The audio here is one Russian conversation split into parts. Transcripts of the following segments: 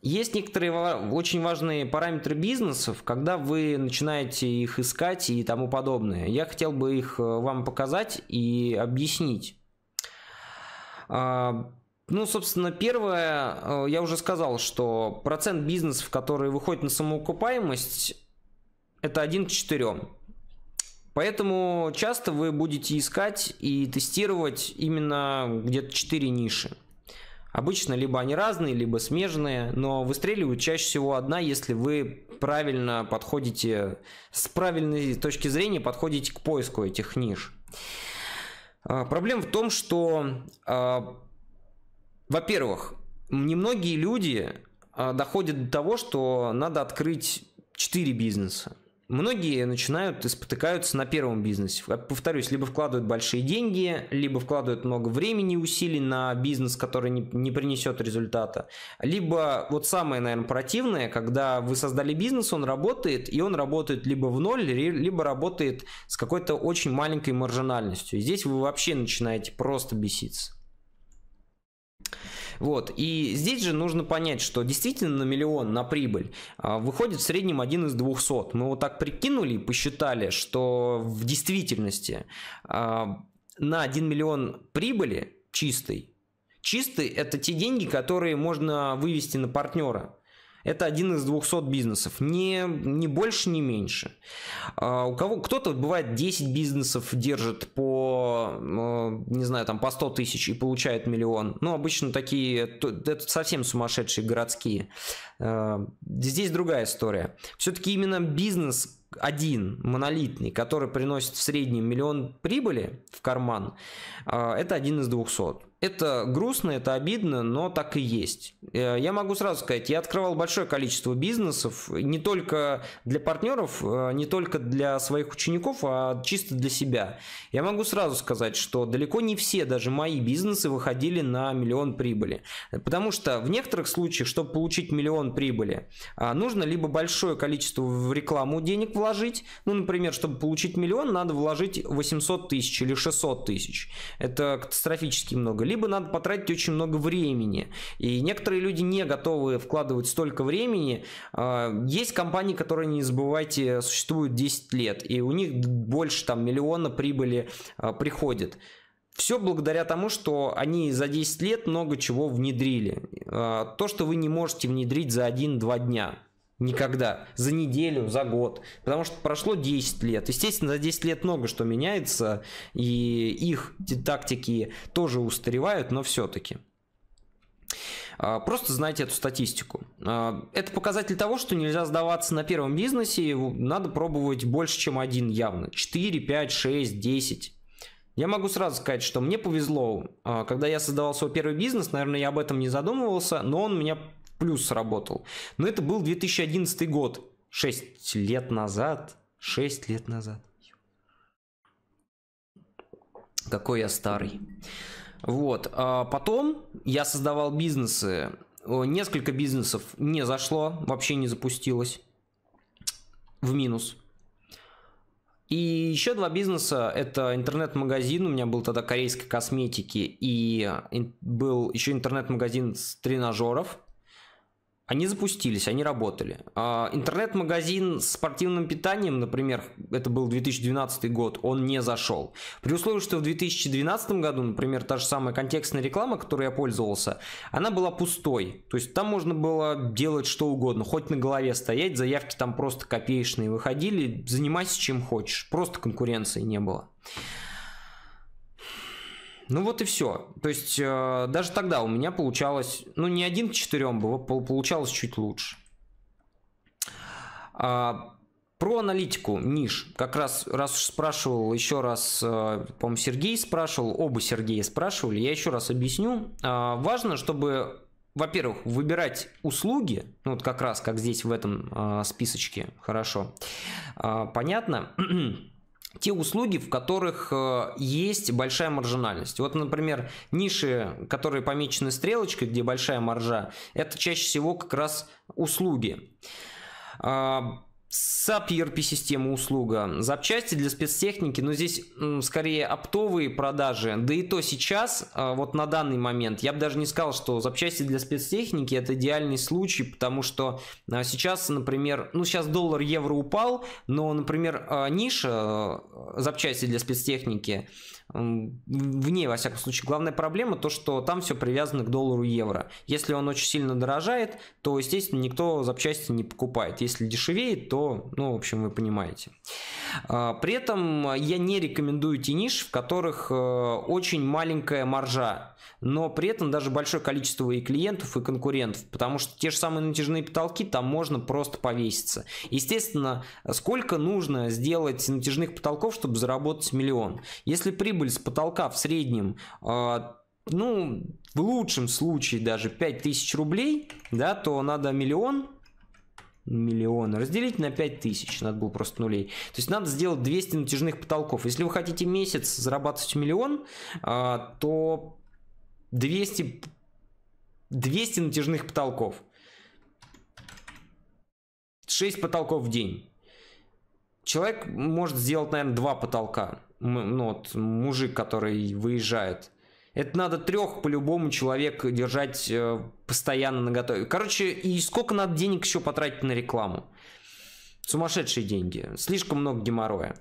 Есть некоторые очень важные параметры бизнесов, когда вы начинаете их искать и тому подобное. Я хотел бы их э, вам показать и объяснить. Ну, собственно, первое, э, я уже сказал, что процент бизнесов, которые выходят на самоукупаемость, это 1 к 4. Поэтому часто вы будете искать и тестировать именно где-то 4 ниши. Обычно либо они разные, либо смежные, но выстреливают чаще всего одна, если вы правильно подходите, с правильной точки зрения подходите к поиску этих ниш. А, проблема в том, что, а, во-первых, немногие люди а, доходят до того, что надо открыть 4 бизнеса. Многие начинают и спотыкаются на первом бизнесе. Э, повторюсь, либо вкладывают большие деньги, либо вкладывают много времени и усилий на бизнес, который не, не принесет результата. Либо вот самое, наверное, противное, когда вы создали бизнес, он работает, и он работает либо в ноль, либо работает с какой-то очень маленькой маржинальностью. И здесь вы вообще начинаете просто беситься. Вот. И здесь же нужно понять, что действительно на миллион, на прибыль а, выходит в среднем один из 200. Мы вот так прикинули и посчитали, что в действительности а, на 1 миллион прибыли чистой Чистый – это те деньги, которые можно вывести на партнера. Это один из 200 бизнесов. Не, не больше, не меньше. А, у кого кто-то бывает 10 бизнесов держит по, э, не знаю, там по 100 тысяч и получает миллион. Ну, обычно такие, это совсем сумасшедшие городские. Э, здесь другая история. Все-таки именно бизнес один, монолитный, который приносит в среднем миллион прибыли в карман, э, это один из 200. Это грустно, это обидно, но так и есть. Э, я могу сразу сказать, я открывал большое количество бизнесов, не только для партнеров, э, не только для своих учеников, а чисто для себя. Я могу сразу сказать, что далеко не все даже мои бизнесы выходили на миллион прибыли. Потому что в некоторых случаях, чтобы получить миллион прибыли, а, нужно либо большое количество в рекламу денег вложить, ну, например, чтобы получить миллион, надо вложить 800 тысяч или 600 тысяч. Это катастрофически много либо надо потратить очень много времени. И некоторые люди не готовы вкладывать столько времени. А, есть компании, которые, не забывайте, существуют 10 лет, и у них больше там миллиона прибыли а, приходит. Все благодаря тому, что они за 10 лет много чего внедрили. А, то, что вы не можете внедрить за 1-2 дня. Никогда. За неделю, за год. Потому что прошло 10 лет. Естественно, за 10 лет много что меняется, и их тактики тоже устаревают, но все-таки. А, просто знайте эту статистику. А, это показатель того, что нельзя сдаваться на первом бизнесе, надо пробовать больше, чем один явно. 4, 5, 6, 10. Я могу сразу сказать, что мне повезло, а, когда я создавал свой первый бизнес, наверное, я об этом не задумывался, но он меня плюс работал, Но это был 2011 год. 6 лет назад. 6 лет назад. Какой я старый. Вот. А потом я создавал бизнесы. Несколько бизнесов не зашло, вообще не запустилось. В минус. И еще два бизнеса. Это интернет-магазин. У меня был тогда корейской косметики. И был еще интернет-магазин с тренажеров. Они запустились, они работали. А, интернет-магазин с спортивным питанием, например, это был 2012 год, он не зашел. При условии, что в 2012 году, например, та же самая контекстная реклама, которой я пользовался, она была пустой. То есть там можно было делать что угодно, хоть на голове стоять, заявки там просто копеечные выходили, занимайся чем хочешь, просто конкуренции не было. Ну вот и все. То есть э, даже тогда у меня получалось, ну не один к четырем было, получалось чуть лучше. А, про аналитику ниш. Как раз, раз уж спрашивал, еще раз, э, по-моему, Сергей спрашивал, оба Сергея спрашивали, я еще раз объясню. А, важно, чтобы во-первых, выбирать услуги, ну вот как раз как здесь в этом э, списочке, хорошо, э, понятно. те услуги, в которых э, есть большая маржинальность. Вот, например, ниши, которые помечены стрелочкой, где большая маржа, это чаще всего как раз услуги. А, SAP ERP-система услуга, запчасти для спецтехники, но здесь скорее оптовые продажи, да и то сейчас, а, вот на данный момент, я бы даже не сказал, что запчасти для спецтехники это идеальный случай, потому что а, сейчас, например, ну сейчас доллар, евро упал, но, например, а, ниша запчасти для спецтехники, в ней, во всяком случае, главная проблема то, что там все привязано к доллару евро. Если он очень сильно дорожает, то, естественно, никто запчасти не покупает. Если дешевеет, то, ну, в общем, вы понимаете. А, при этом я не рекомендую те в которых э, очень маленькая маржа но при этом даже большое количество и клиентов, и конкурентов, потому что те же самые натяжные потолки там можно просто повеситься. Естественно, сколько нужно сделать натяжных потолков, чтобы заработать миллион? Если прибыль с потолка в среднем а, ну, в лучшем случае даже 5000 рублей, да, то надо миллион, миллион разделить на 5000, надо было просто нулей. То есть надо сделать 200 натяжных потолков. Если вы хотите месяц зарабатывать миллион, а, то 200, 200 натяжных потолков. 6 потолков в день. Человек может сделать, наверное, 2 потолка. Ну, вот, мужик, который выезжает. Это надо трех по-любому человек держать э, постоянно на готове. Короче, и сколько надо денег еще потратить на рекламу? сумасшедшие деньги, слишком много геморроя.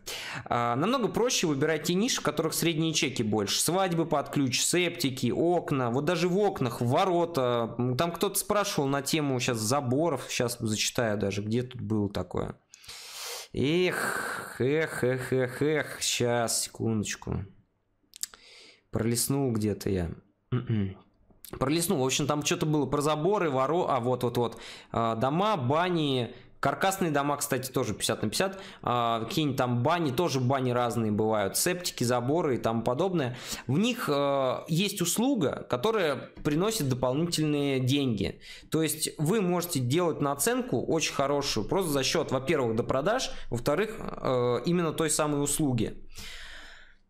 А, намного проще выбирать те ниши, в которых средние чеки больше. Свадьбы под ключ, септики, окна, вот даже в окнах, в ворота. Там кто-то спрашивал на тему сейчас заборов, сейчас зачитаю даже, где тут было такое. Эх, эх, эх, эх, эх, сейчас, секундочку. Пролеснул где-то я. М-м. Пролеснул, в общем, там что-то было про заборы, воро... А, вот-вот-вот. А, дома, бани, Каркасные дома, кстати, тоже 50 на 50. А, какие-нибудь там бани, тоже бани разные бывают. Септики, заборы и тому подобное. В них э, есть услуга, которая приносит дополнительные деньги. То есть вы можете делать наценку очень хорошую, просто за счет, во-первых, до продаж, во-вторых, э, именно той самой услуги.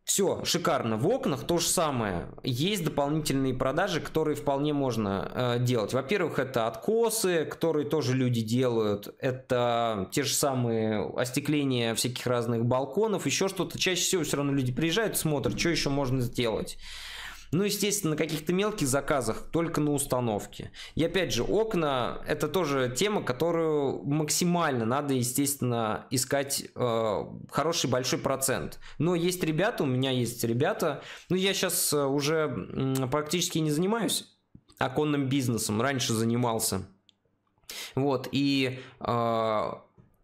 Все, шикарно. В окнах то же самое. Есть дополнительные продажи, которые вполне можно э, делать. Во-первых, это откосы, которые тоже люди делают. Это те же самые остекления всяких разных балконов, еще что-то. Чаще всего все равно люди приезжают, смотрят, что еще можно сделать. Ну, естественно, на каких-то мелких заказах, только на установке. И опять же, окна – это тоже тема, которую максимально надо, естественно, искать э, хороший большой процент. Но есть ребята, у меня есть ребята, ну, я сейчас э, уже практически не занимаюсь оконным бизнесом, раньше занимался. Вот, и э,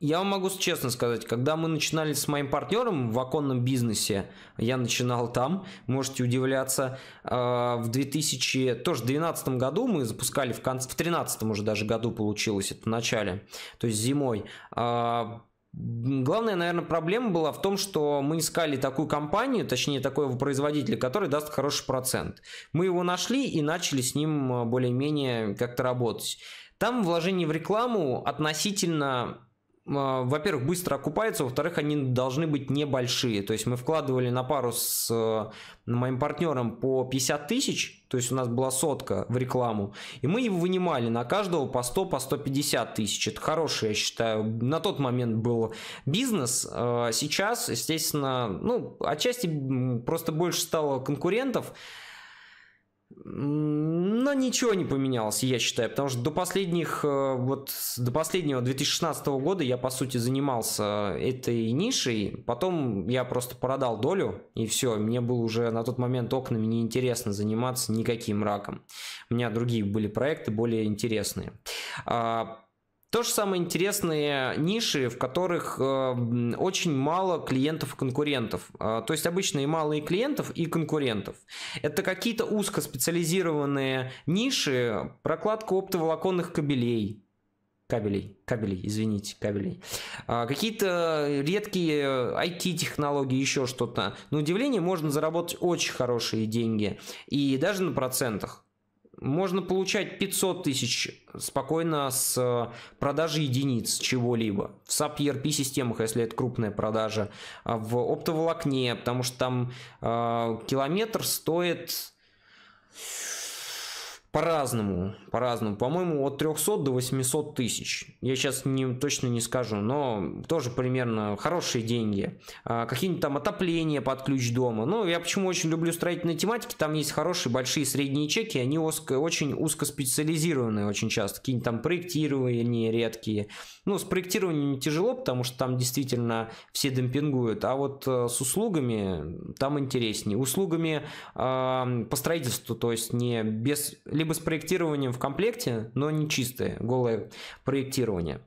я вам могу честно сказать, когда мы начинали с моим партнером в оконном бизнесе, я начинал там, можете удивляться, а, в 2000, тоже 2012 году мы запускали, в конце, в 2013 уже даже году получилось это в начале, то есть зимой, а, Главная, наверное, проблема была в том, что мы искали такую компанию, точнее, такого производителя, который даст хороший процент. Мы его нашли и начали с ним а, более-менее как-то работать. Там вложение в рекламу относительно а, во-первых, быстро окупаются, во-вторых, они должны быть небольшие. То есть мы вкладывали на пару с э, моим партнером по 50 тысяч, то есть у нас была сотка в рекламу, и мы его вынимали на каждого по 100, по 150 тысяч. Это хороший, я считаю, на тот момент был бизнес. Э, сейчас, естественно, ну, отчасти просто больше стало конкурентов, но ничего не поменялось, я считаю, потому что до последних, э, вот до последнего 2016 года я, по сути, занимался э, этой нишей, потом я просто продал долю, и все, мне было уже на тот момент окнами неинтересно заниматься никаким раком. У меня другие были проекты более интересные. А, то же самое интересные ниши, в которых э, очень мало клиентов и конкурентов. Э, то есть обычно и мало и клиентов, и конкурентов. Это какие-то узкоспециализированные ниши, прокладка оптоволоконных кабелей, кабелей, кабелей, извините, кабелей. А, какие-то редкие IT-технологии, еще что-то. На удивление можно заработать очень хорошие деньги. И даже на процентах можно получать 500 тысяч спокойно с э, продажи единиц чего-либо. В SAP ERP системах, если это крупная продажа. А в оптоволокне, потому что там э, километр стоит по-разному, по-разному. По-моему, от 300 до 800 тысяч. Я сейчас не, точно не скажу, но тоже примерно хорошие деньги. А, какие-нибудь там отопления под ключ дома. Ну, я почему очень люблю строительные тематики, там есть хорошие большие средние чеки, они узко, очень узкоспециализированные очень часто. Какие-нибудь там проектирования редкие. Ну, с проектированием тяжело, потому что там действительно все демпингуют, а вот э, с услугами там интереснее. Услугами э, по строительству, то есть не без либо с проектированием в комплекте, но не чистое, голое проектирование.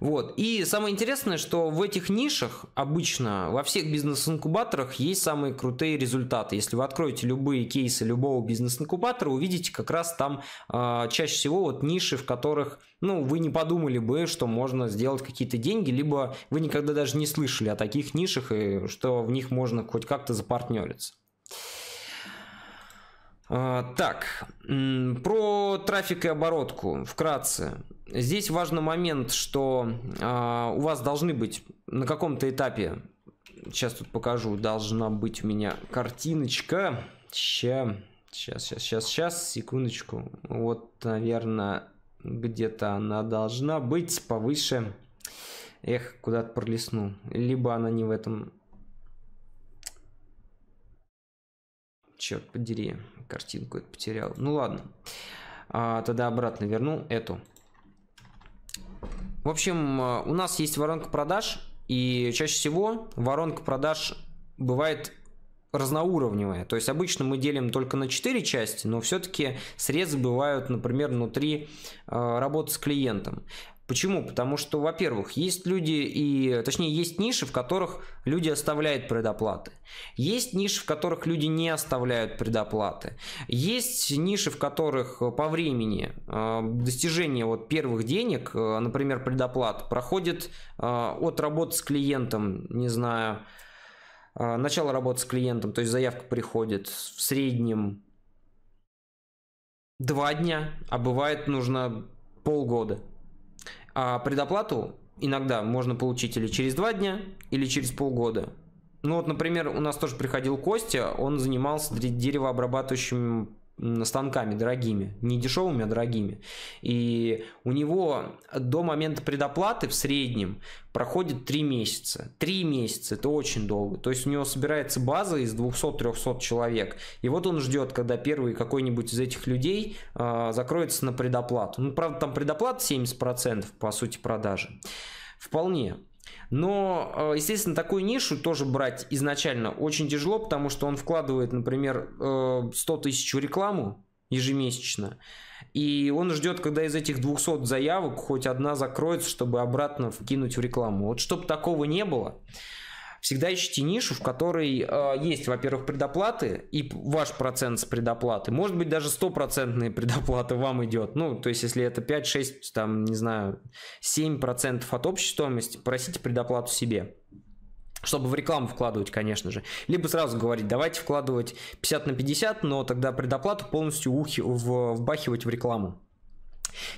Вот. И самое интересное, что в этих нишах обычно во всех бизнес-инкубаторах есть самые крутые результаты. Если вы откроете любые кейсы любого бизнес-инкубатора, увидите как раз там э, чаще всего вот ниши, в которых ну, вы не подумали бы, что можно сделать какие-то деньги, либо вы никогда даже не слышали о таких нишах и что в них можно хоть как-то запартнериться. А, так, про трафик и оборотку вкратце. Здесь важный момент, что а, у вас должны быть на каком-то этапе, сейчас тут покажу, должна быть у меня картиночка. Сейчас, сейчас, сейчас, сейчас, сейчас, секундочку. Вот, наверное, где-то она должна быть повыше. Эх, куда-то пролесну. Либо она не в этом черт подери, картинку эту потерял. Ну ладно, а, тогда обратно верну эту. В общем, а, у нас есть воронка продаж, и чаще всего воронка продаж бывает разноуровневая. То есть обычно мы делим только на 4 части, но все-таки срезы бывают, например, внутри э, работы с клиентом. Почему? Потому что, во-первых, есть люди и, точнее, есть ниши, в которых люди оставляют предоплаты. Есть ниши, в которых люди не оставляют предоплаты. Есть ниши, в которых по времени э, достижение вот первых денег, э, например, предоплат, проходит э, от работы с клиентом, не знаю, начало работы с клиентом, то есть заявка приходит в среднем два дня, а бывает нужно полгода. А предоплату иногда можно получить или через два дня, или через полгода. Ну вот, например, у нас тоже приходил Костя, он занимался деревообрабатывающим станками дорогими, не дешевыми, а дорогими. И у него до момента предоплаты в среднем проходит 3 месяца. 3 месяца, это очень долго. То есть у него собирается база из 200-300 человек. И вот он ждет, когда первый какой-нибудь из этих людей э, закроется на предоплату. Ну, правда, там предоплата 70% по сути продажи. Вполне. Но, э, естественно, такую нишу тоже брать изначально очень тяжело, потому что он вкладывает, например, 100 э, тысяч в рекламу ежемесячно, и он ждет, когда из этих 200 заявок хоть одна закроется, чтобы обратно вкинуть в рекламу. Вот чтобы такого не было, всегда ищите нишу, в которой э, есть, во-первых, предоплаты и ваш процент с предоплаты. Может быть, даже стопроцентные предоплаты вам идет. Ну, то есть, если это 5, 6, там, не знаю, 7% от общей стоимости, просите предоплату себе. Чтобы в рекламу вкладывать, конечно же. Либо сразу говорить, давайте вкладывать 50 на 50, но тогда предоплату полностью ухи, в, вбахивать в рекламу.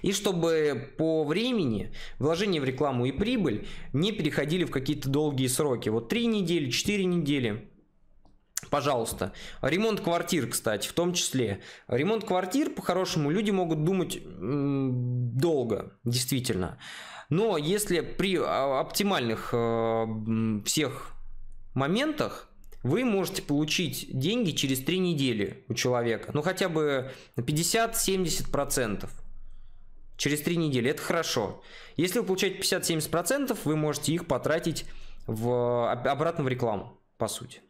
И чтобы по времени вложение в рекламу и прибыль не переходили в какие-то долгие сроки. Вот 3 недели, 4 недели. Пожалуйста. Ремонт квартир, кстати, в том числе. Ремонт квартир, по-хорошему, люди могут думать долго, действительно. Но если при а, оптимальных э, всех моментах вы можете получить деньги через 3 недели у человека. Ну, хотя бы 50-70% через 3 недели. Это хорошо. Если вы получаете 50-70%, вы можете их потратить в, обратно в рекламу, по сути.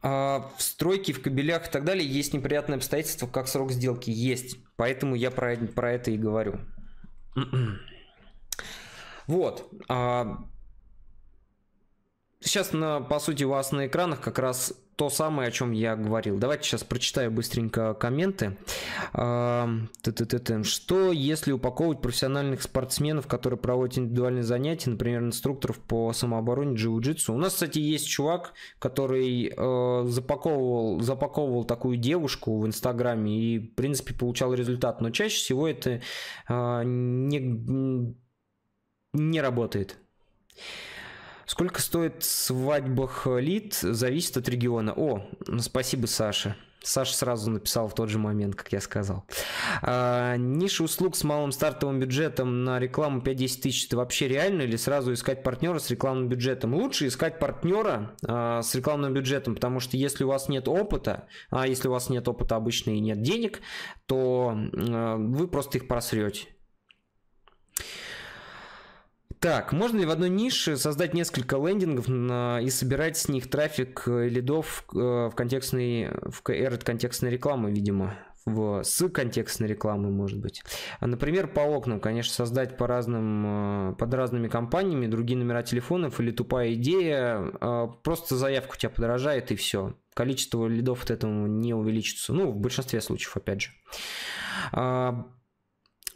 А в стройке, в кабелях и так далее есть неприятные обстоятельства, как срок сделки есть. Поэтому я про, про это и говорю. Вот. А, сейчас, на, по сути, у вас на экранах как раз то самое, о чем я говорил. Давайте сейчас прочитаю быстренько комменты. А, Что, если упаковывать профессиональных спортсменов, которые проводят индивидуальные занятия, например, инструкторов по самообороне джиу-джитсу? У нас, кстати, есть чувак, который э, запаковывал, запаковывал такую девушку в Инстаграме и, в принципе, получал результат. Но чаще всего это э, не, не работает. Сколько стоит свадьба лид, зависит от региона. О, ну, спасибо, Саша. Саша сразу написал в тот же момент, как я сказал. А, ниша услуг с малым стартовым бюджетом на рекламу 5-10 тысяч это вообще реально или сразу искать партнера с рекламным бюджетом? Лучше искать партнера а, с рекламным бюджетом, потому что если у вас нет опыта, а если у вас нет опыта обычно и нет денег, то а, вы просто их просрете. Так, можно ли в одной нише создать несколько лендингов на... и собирать с них трафик э, лидов э, в контекстной, в КР от контекстной рекламы, видимо? В, с контекстной рекламы, может быть. А, например, по окнам, конечно, создать по разным, э, под разными компаниями другие номера телефонов или тупая идея. А, просто заявку тебя подорожает и все. Количество лидов от этого не увеличится. Ну, в большинстве случаев, опять же. А,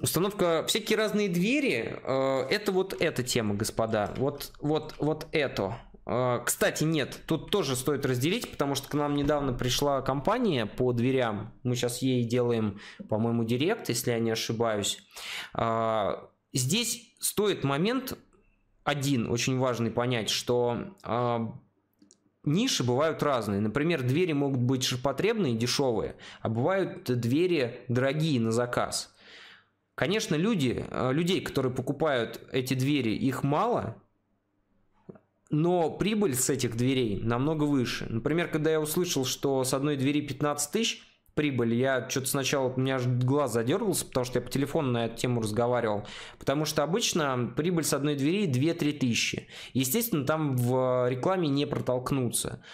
Установка всякие разные двери. Э, это вот эта тема, господа. Вот, вот, вот это. Э, кстати, нет, тут тоже стоит разделить, потому что к нам недавно пришла компания по дверям. Мы сейчас ей делаем, по-моему, директ, если я не ошибаюсь. Э, здесь стоит момент один очень важный понять, что ниши бывают разные. Например, двери могут быть ширпотребные, дешевые, а бывают двери дорогие на заказ. Конечно, люди, э, людей, которые покупают эти двери, их мало, но прибыль с этих дверей намного выше. Например, когда я услышал, что с одной двери 15 тысяч прибыль, я что-то сначала, у меня аж глаз задергался, потому что я по телефону на эту тему разговаривал. Потому что обычно прибыль с одной двери 2-3 тысячи. Естественно, там в э, рекламе не протолкнуться.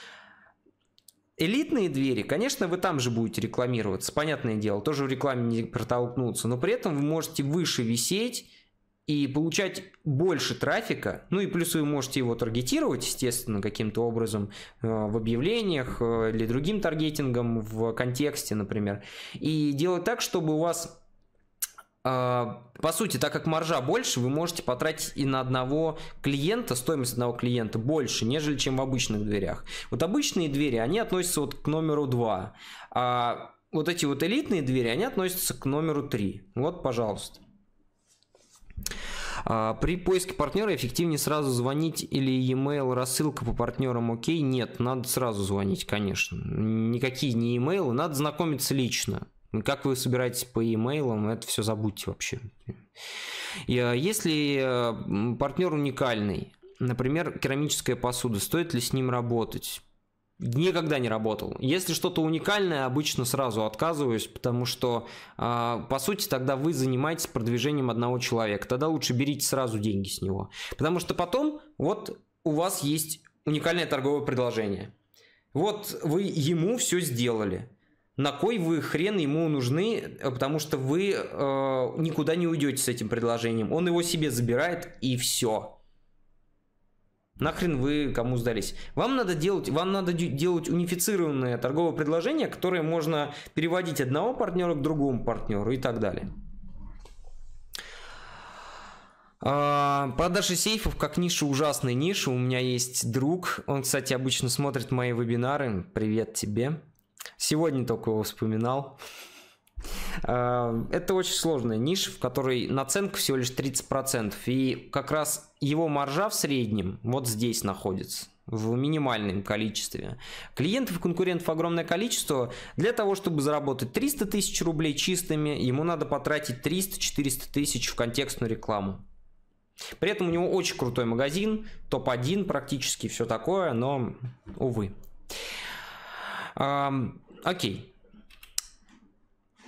Элитные двери, конечно, вы там же будете рекламироваться, понятное дело, тоже в рекламе не протолкнуться, но при этом вы можете выше висеть и получать больше трафика, ну и плюс вы можете его таргетировать, естественно, каким-то образом э, в объявлениях э, или другим таргетингом в контексте, например, и делать так, чтобы у вас Э, по сути, так как маржа больше, вы можете потратить и на одного клиента, стоимость одного клиента больше, нежели чем в обычных дверях. Вот обычные двери, они относятся вот к номеру 2. А вот эти вот элитные двери, они относятся к номеру 3. Вот, пожалуйста. А, при поиске партнера эффективнее сразу звонить или e-mail рассылка по партнерам окей? Нет, надо сразу звонить, конечно. Никакие не e-mail, надо знакомиться лично. Ну, как вы собираетесь по e-mail, это все забудьте вообще. А, Если э, партнер уникальный, например, керамическая посуда, стоит ли с ним работать? Никогда не работал. Если что-то уникальное, обычно сразу отказываюсь, потому что, а, по сути, тогда вы занимаетесь продвижением одного человека. Тогда лучше берите сразу деньги с него. Потому что потом, вот у вас есть уникальное торговое предложение. Вот вы ему все сделали на кой вы хрен ему нужны, э, потому что вы э, никуда не уйдете с этим предложением. Он его себе забирает и все. Нахрен вы кому сдались? Вам надо делать, вам надо делать унифицированное торговое предложение, которое можно переводить одного партнера к другому партнеру и так далее. А, продажи сейфов как ниша ужасная ниша. У меня есть друг, он, кстати, обычно смотрит мои вебинары. Привет тебе. Сегодня только его вспоминал. Э, это очень сложная ниша, в которой наценка всего лишь 30%. И как раз его маржа в среднем вот здесь находится в минимальном количестве. Клиентов и конкурентов огромное количество. Для того, чтобы заработать 300 тысяч рублей чистыми, ему надо потратить 300-400 тысяч в контекстную рекламу. При этом у него очень крутой магазин, топ-1 практически, все такое, но, увы. Окей.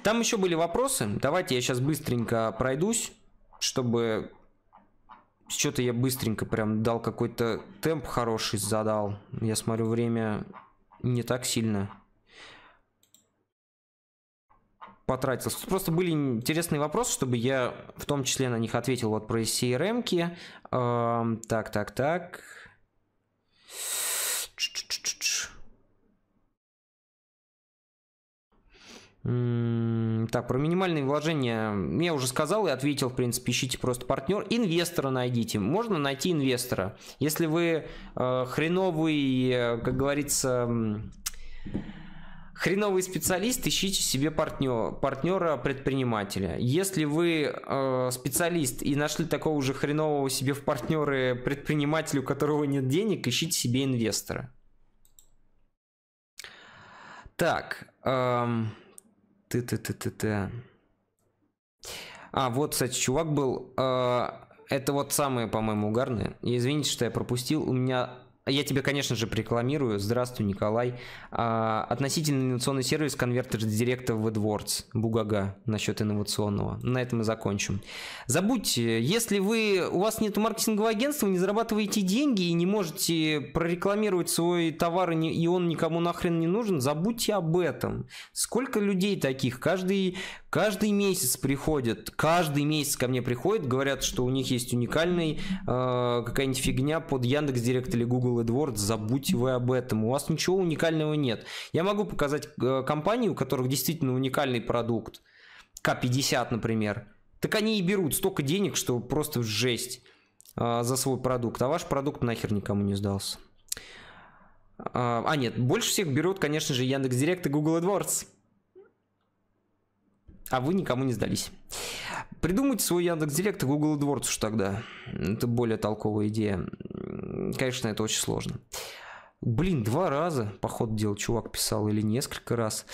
Там еще были вопросы. Давайте я сейчас быстренько пройдусь, чтобы... Что-то я быстренько прям дал какой-то темп хороший, задал. Я смотрю, время не так сильно потратил. Просто были интересные вопросы, чтобы я в том числе на них ответил вот про CRM. -ки. так, так, так. Так, про минимальные вложения я уже сказал и ответил, в принципе, ищите просто партнер. Инвестора найдите. Можно найти инвестора. Если вы э, хреновый, как говорится, хреновый специалист, ищите себе партнер, партнера-предпринимателя. Если вы э, специалист и нашли такого же хренового себе в партнеры предпринимателю, у которого нет денег, ищите себе инвестора. Так. Эм... Ты-ты-ты-ты-ты. А, вот, кстати, чувак был. Э, это вот самые, по-моему, угарные. извините, что я пропустил. У меня я тебе, конечно же, рекламирую. Здравствуй, Николай. А, относительно инновационный сервис конвертер директа в AdWords. Бугага насчет инновационного. На этом мы закончим. Забудьте, если вы, у вас нет маркетингового агентства, не зарабатываете деньги и не можете прорекламировать свой товар, и он никому нахрен не нужен, забудьте об этом. Сколько людей таких? Каждый Каждый месяц приходят, каждый месяц ко мне приходят, говорят, что у них есть уникальный э, какая-нибудь фигня под Яндекс Директ или Google AdWords, забудьте вы об этом. У вас ничего уникального нет. Я могу показать э, компании, у которых действительно уникальный продукт, К50, например. Так они и берут столько денег, что просто жесть э, за свой продукт. А ваш продукт нахер никому не сдался. Э, а, нет, больше всех берут, конечно же, Яндекс Директ и Google AdWords а вы никому не сдались. Придумайте свой Яндекс Директ и Google AdWords уж тогда. Это более толковая идея. Конечно, это очень сложно. Блин, два раза, походу дела, чувак писал, или несколько раз.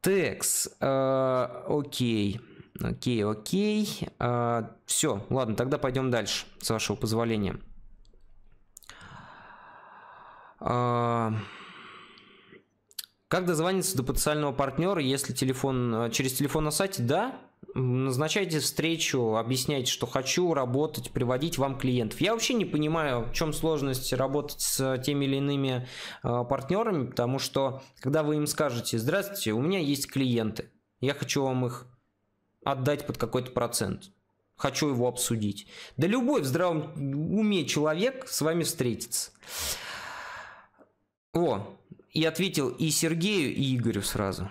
Текс, э, окей, окей, окей. Э, все, ладно, тогда пойдем дальше, с вашего позволения. Э, как дозвониться до потенциального партнера, если телефон э, через телефон на сайте? Да, назначайте встречу, объясняйте, что хочу работать, приводить вам клиентов. Я вообще не понимаю, в чем сложность работать с теми или иными э, партнерами, потому что когда вы им скажете, здравствуйте, у меня есть клиенты, я хочу вам их отдать под какой-то процент, хочу его обсудить. Да любой в здравом уме человек с вами встретится. О, и ответил и Сергею, и Игорю сразу.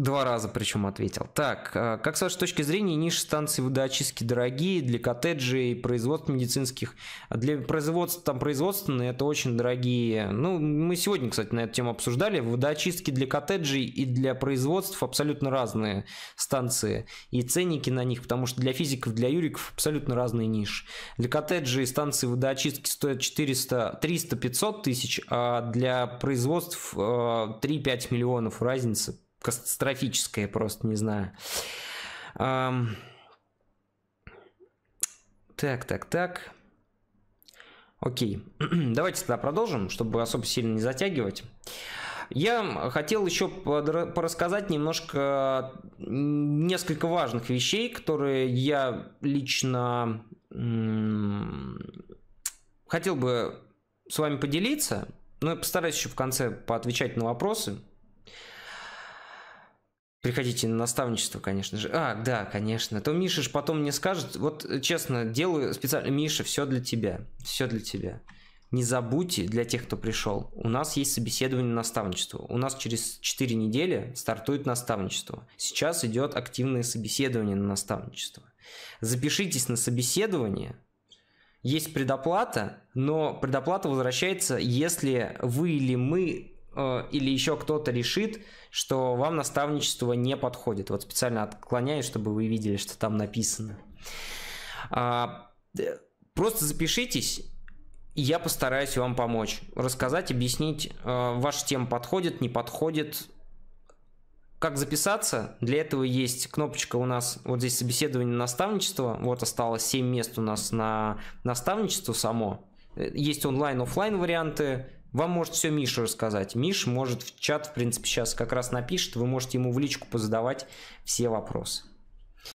Два раза причем ответил. Так, а, как с вашей точки зрения, ниши станции водоочистки дорогие для коттеджей, производств медицинских? А для производства там производственные это очень дорогие. Ну, мы сегодня, кстати, на эту тему обсуждали. Водоочистки для коттеджей и для производств абсолютно разные станции. И ценники на них, потому что для физиков, для юриков абсолютно разные ниши. Для коттеджей станции водоочистки стоят 400, 300-500 тысяч, а для производств 3-5 э, миллионов разницы катастрофическое просто, не знаю. Эм... Так, так, так. Окей, давайте тогда продолжим, чтобы особо сильно не затягивать. Я хотел еще порассказать немножко несколько важных вещей, которые я лично хотел бы с вами поделиться. Но я постараюсь еще в конце поотвечать на вопросы, Приходите на наставничество, конечно же. А, да, конечно. То Миша же потом мне скажет, вот э, честно, делаю специально. Миша, все для тебя. Все для тебя. Не забудьте, для тех, кто пришел, у нас есть собеседование наставничества. У нас через 4 недели стартует наставничество. Сейчас идет активное собеседование на наставничество. Запишитесь на собеседование, есть предоплата, но предоплата возвращается, если вы или мы Э, или еще кто-то решит, что вам наставничество не подходит. Вот специально отклоняю, чтобы вы видели, что там написано. А, э, просто запишитесь, я постараюсь вам помочь. Рассказать, объяснить, э, ваша тема подходит, не подходит. Как записаться? Для этого есть кнопочка у нас, вот здесь собеседование наставничества. Вот осталось 7 мест у нас на наставничество само. Есть онлайн-офлайн варианты, вам может все Миша рассказать. Миш может в чат, в принципе, сейчас как раз напишет. Вы можете ему в личку позадавать все вопросы.